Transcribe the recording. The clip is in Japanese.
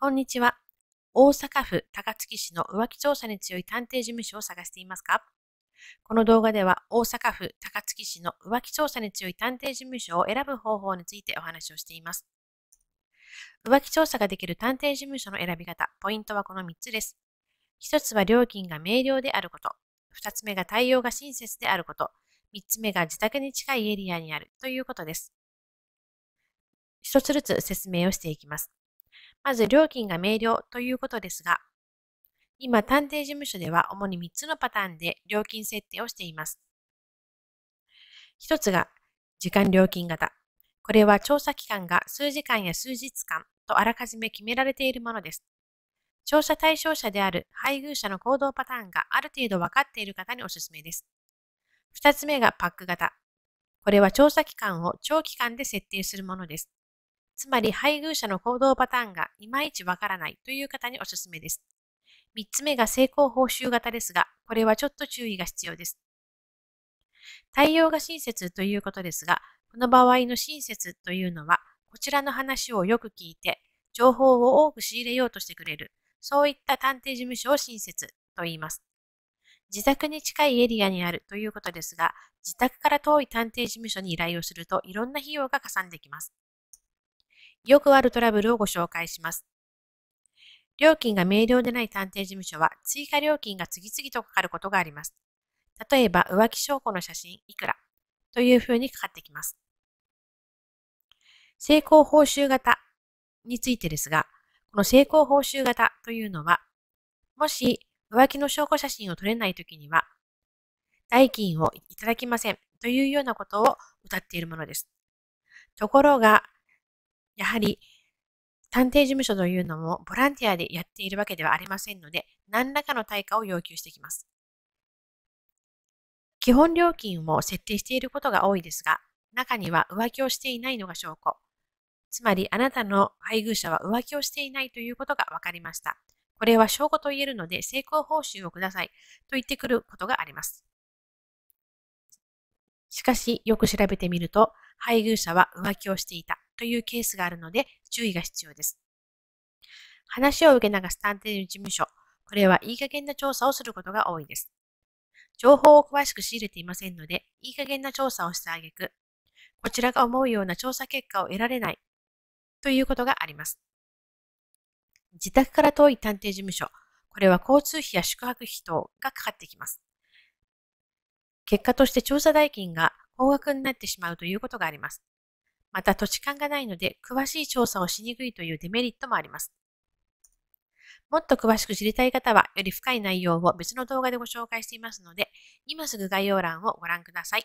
こんにちは。大阪府高槻市の浮気調査に強い探偵事務所を探していますかこの動画では大阪府高槻市の浮気調査に強い探偵事務所を選ぶ方法についてお話をしています。浮気調査ができる探偵事務所の選び方、ポイントはこの3つです。1つは料金が明瞭であること。2つ目が対応が親切であること。3つ目が自宅に近いエリアにあるということです。1つずつ説明をしていきます。まず料金が明瞭ということですが、今探偵事務所では主に3つのパターンで料金設定をしています。1つが時間料金型。これは調査期間が数時間や数日間とあらかじめ決められているものです。調査対象者である配偶者の行動パターンがある程度分かっている方におすすめです。2つ目がパック型。これは調査期間を長期間で設定するものです。つまり配偶者の行動パターンがいまいちわからないという方におすすめです。3つ目が成功報酬型ですが、これはちょっと注意が必要です。対応が親切ということですが、この場合の親切というのは、こちらの話をよく聞いて、情報を多く仕入れようとしてくれる、そういった探偵事務所を親切と言います。自宅に近いエリアにあるということですが、自宅から遠い探偵事務所に依頼をするといろんな費用が加算できます。よくあるトラブルをご紹介します。料金が明瞭でない探偵事務所は追加料金が次々とかかることがあります。例えば浮気証拠の写真いくらというふうにかかってきます。成功報酬型についてですが、この成功報酬型というのは、もし浮気の証拠写真を撮れないときには、代金をいただきませんというようなことを謳っているものです。ところが、やはり、探偵事務所というのもボランティアでやっているわけではありませんので、何らかの対価を要求してきます。基本料金を設定していることが多いですが、中には浮気をしていないのが証拠。つまり、あなたの配偶者は浮気をしていないということが分かりました。これは証拠と言えるので、成功報酬をくださいと言ってくることがあります。しかし、よく調べてみると、配偶者は浮気をしていた。というケースがあるので注意が必要です。話を受け流す探偵事務所。これはいい加減な調査をすることが多いです。情報を詳しく仕入れていませんので、いい加減な調査をした挙句、こちらが思うような調査結果を得られないということがあります。自宅から遠い探偵事務所、これは交通費や宿泊費等がかかってきます。結果として調査代金が高額になってしまうということがあります。また土地勘がないので詳しい調査をしにくいというデメリットもあります。もっと詳しく知りたい方は、より深い内容を別の動画でご紹介していますので、今すぐ概要欄をご覧ください。